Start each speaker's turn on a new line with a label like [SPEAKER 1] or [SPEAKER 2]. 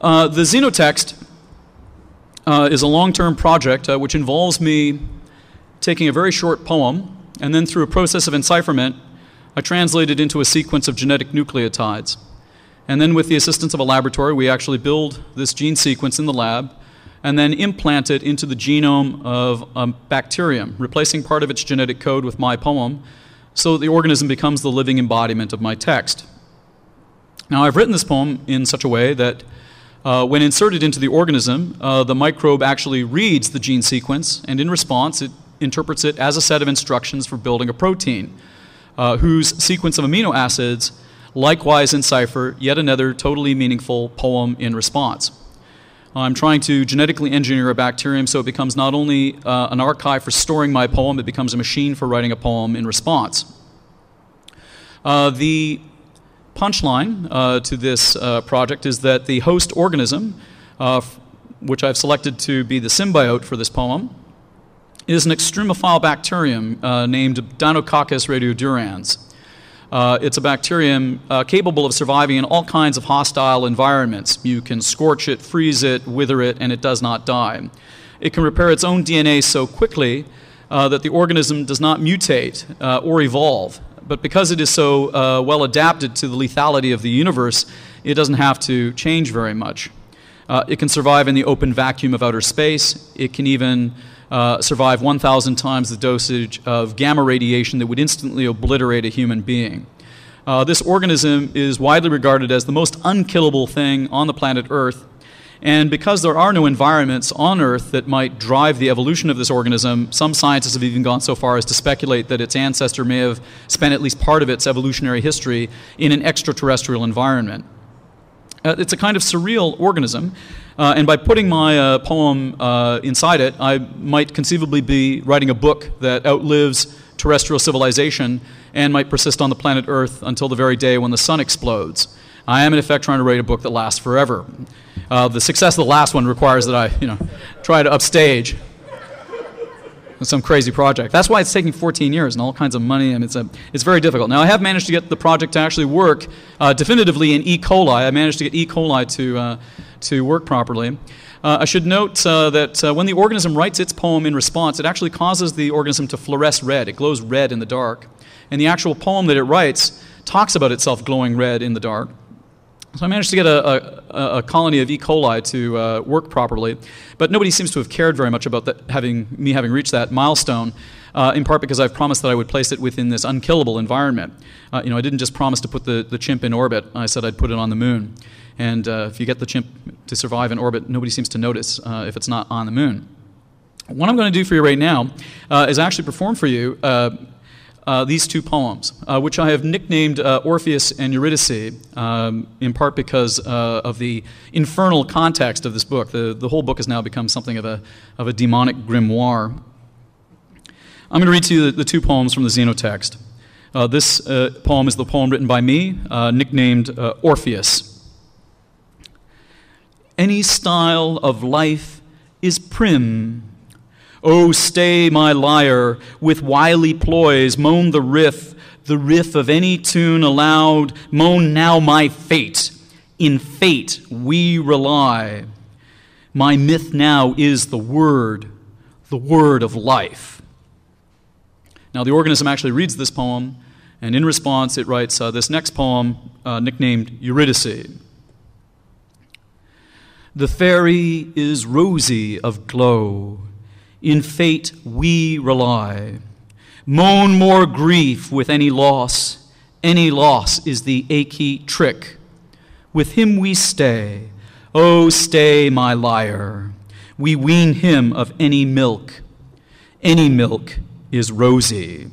[SPEAKER 1] Uh, the Xenotext uh, is a long-term project uh, which involves me taking a very short poem and then through a process of encipherment, I translate it into a sequence of genetic nucleotides. And then with the assistance of a laboratory, we actually build this gene sequence in the lab and then implant it into the genome of a bacterium, replacing part of its genetic code with my poem so that the organism becomes the living embodiment of my text. Now I've written this poem in such a way that uh, when inserted into the organism, uh, the microbe actually reads the gene sequence, and in response, it interprets it as a set of instructions for building a protein, uh, whose sequence of amino acids likewise encipher yet another totally meaningful poem in response. I'm trying to genetically engineer a bacterium so it becomes not only uh, an archive for storing my poem, it becomes a machine for writing a poem in response. Uh, the punchline uh, to this uh, project is that the host organism, uh, which I've selected to be the symbiote for this poem, is an extremophile bacterium uh, named Dinococcus radiodurans. Uh, it's a bacterium uh, capable of surviving in all kinds of hostile environments. You can scorch it, freeze it, wither it, and it does not die. It can repair its own DNA so quickly uh, that the organism does not mutate uh, or evolve but because it is so uh, well adapted to the lethality of the universe, it doesn't have to change very much. Uh, it can survive in the open vacuum of outer space. It can even uh, survive 1,000 times the dosage of gamma radiation that would instantly obliterate a human being. Uh, this organism is widely regarded as the most unkillable thing on the planet Earth and because there are no environments on Earth that might drive the evolution of this organism, some scientists have even gone so far as to speculate that its ancestor may have spent at least part of its evolutionary history in an extraterrestrial environment. Uh, it's a kind of surreal organism, uh, and by putting my uh, poem uh, inside it, I might conceivably be writing a book that outlives terrestrial civilization and might persist on the planet Earth until the very day when the sun explodes. I am in effect trying to write a book that lasts forever. Uh, the success of the last one requires that I, you know, try to upstage some crazy project. That's why it's taking 14 years and all kinds of money, and it's, a, it's very difficult. Now, I have managed to get the project to actually work uh, definitively in E. coli. I managed to get E. coli to, uh, to work properly. Uh, I should note uh, that uh, when the organism writes its poem in response, it actually causes the organism to fluoresce red. It glows red in the dark. And the actual poem that it writes talks about itself glowing red in the dark. So I managed to get a, a, a colony of E. coli to uh, work properly, but nobody seems to have cared very much about that, having, me having reached that milestone, uh, in part because I've promised that I would place it within this unkillable environment. Uh, you know, I didn't just promise to put the, the chimp in orbit, I said I'd put it on the moon. And uh, if you get the chimp to survive in orbit, nobody seems to notice uh, if it's not on the moon. What I'm going to do for you right now uh, is actually perform for you uh, these two poems, uh, which I have nicknamed uh, Orpheus and Eurydice, um, in part because uh, of the infernal context of this book. The, the whole book has now become something of a, of a demonic grimoire. I'm going to read to you the, the two poems from the Xenotext. Uh, this uh, poem is the poem written by me, nicknamed Orpheus. Any style of life is prim Oh, stay, my lyre, with wily ploys, moan the riff, the riff of any tune aloud, moan now my fate. In fate we rely. My myth now is the word, the word of life. Now, the organism actually reads this poem, and in response, it writes uh, this next poem uh, nicknamed Eurydice. The fairy is rosy of glow in fate we rely. Moan more grief with any loss, any loss is the achy trick. With him we stay, oh, stay, my lyre. We wean him of any milk. Any milk is rosy.